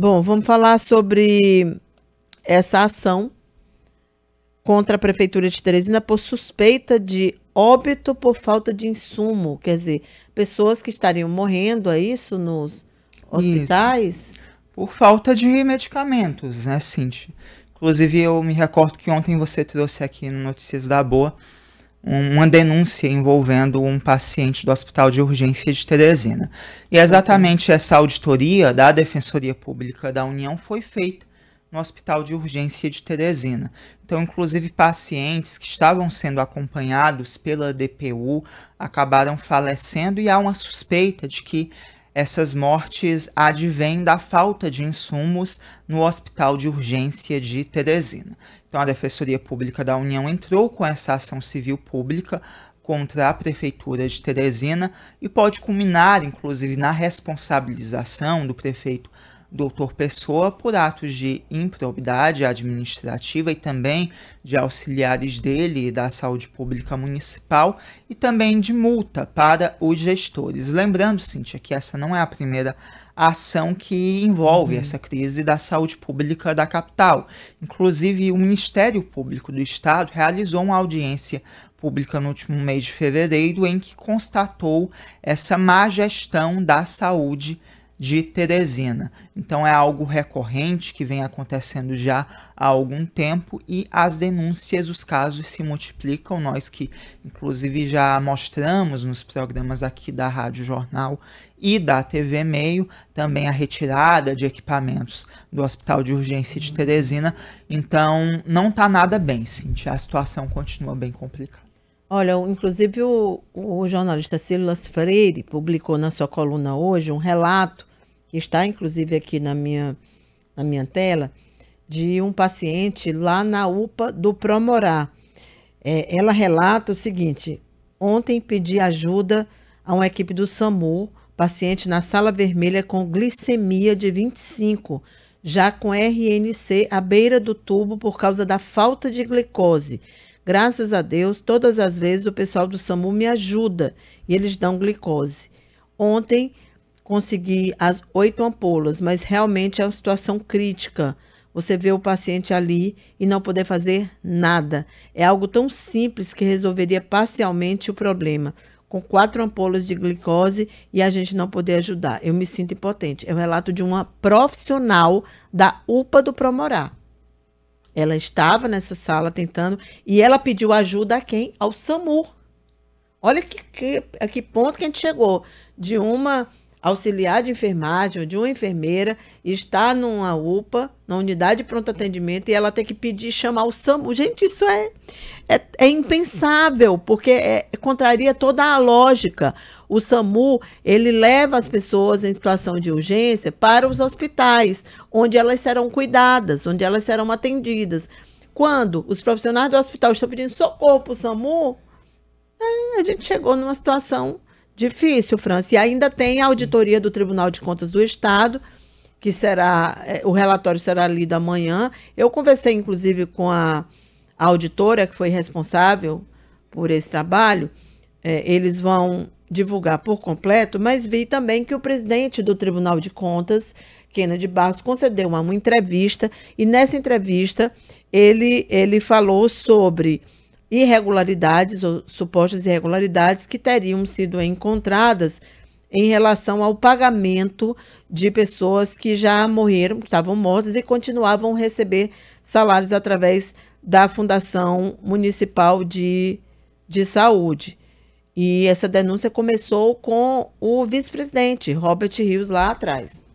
Bom, vamos falar sobre essa ação contra a Prefeitura de Teresina por suspeita de óbito por falta de insumo. Quer dizer, pessoas que estariam morrendo, é isso, nos hospitais? Isso. Por falta de medicamentos, né, Cintia? Inclusive, eu me recordo que ontem você trouxe aqui no Notícias da Boa uma denúncia envolvendo um paciente do Hospital de Urgência de Teresina. E exatamente essa auditoria da Defensoria Pública da União foi feita no Hospital de Urgência de Teresina. Então, inclusive, pacientes que estavam sendo acompanhados pela DPU acabaram falecendo e há uma suspeita de que essas mortes advêm da falta de insumos no Hospital de Urgência de Teresina. Então, a Defensoria Pública da União entrou com essa ação civil pública contra a Prefeitura de Teresina e pode culminar, inclusive, na responsabilização do prefeito doutor Pessoa por atos de improbidade administrativa e também de auxiliares dele e da saúde pública municipal e também de multa para os gestores. Lembrando, Cíntia, que essa não é a primeira ação que envolve uhum. essa crise da saúde pública da capital. Inclusive, o Ministério Público do Estado realizou uma audiência pública no último mês de fevereiro em que constatou essa má gestão da saúde pública de Teresina. Então é algo recorrente que vem acontecendo já há algum tempo e as denúncias, os casos se multiplicam. Nós que inclusive já mostramos nos programas aqui da Rádio Jornal e da TV Meio, também a retirada de equipamentos do Hospital de Urgência de Teresina. Então não está nada bem, Cintia. A situação continua bem complicada. Olha, inclusive o, o jornalista Silas Freire publicou na sua coluna hoje um relato está inclusive aqui na minha, na minha tela, de um paciente lá na UPA do Promorá. É, ela relata o seguinte: ontem pedi ajuda a uma equipe do SAMU, paciente na sala vermelha com glicemia de 25, já com RNC à beira do tubo por causa da falta de glicose. Graças a Deus, todas as vezes o pessoal do SAMU me ajuda e eles dão glicose. Ontem conseguir as oito ampolas, mas realmente é uma situação crítica. Você vê o paciente ali e não poder fazer nada. É algo tão simples que resolveria parcialmente o problema. Com quatro ampolas de glicose e a gente não poder ajudar. Eu me sinto impotente. É o um relato de uma profissional da UPA do Promorá. Ela estava nessa sala tentando e ela pediu ajuda a quem? Ao SAMU. Olha que, que, a que ponto que a gente chegou de uma auxiliar de enfermagem ou de uma enfermeira está numa UPA, na unidade de pronto atendimento, e ela tem que pedir, chamar o SAMU. Gente, isso é, é, é impensável, porque é, contraria toda a lógica. O SAMU, ele leva as pessoas em situação de urgência para os hospitais, onde elas serão cuidadas, onde elas serão atendidas. Quando os profissionais do hospital estão pedindo socorro para o SAMU, é, a gente chegou numa situação Difícil, França. E ainda tem a auditoria do Tribunal de Contas do Estado, que será. É, o relatório será lido amanhã. Eu conversei, inclusive, com a, auditora que foi responsável por esse trabalho. É, eles vão divulgar por completo, mas vi também que o presidente do Tribunal de Contas, Kennedy Barros, concedeu uma, uma entrevista, e nessa entrevista ele, ele falou sobre irregularidades ou supostas irregularidades que teriam sido encontradas em relação ao pagamento de pessoas que já morreram, que estavam mortas e continuavam a receber salários através da Fundação Municipal de, de Saúde. E essa denúncia começou com o vice-presidente, Robert Rios, lá atrás.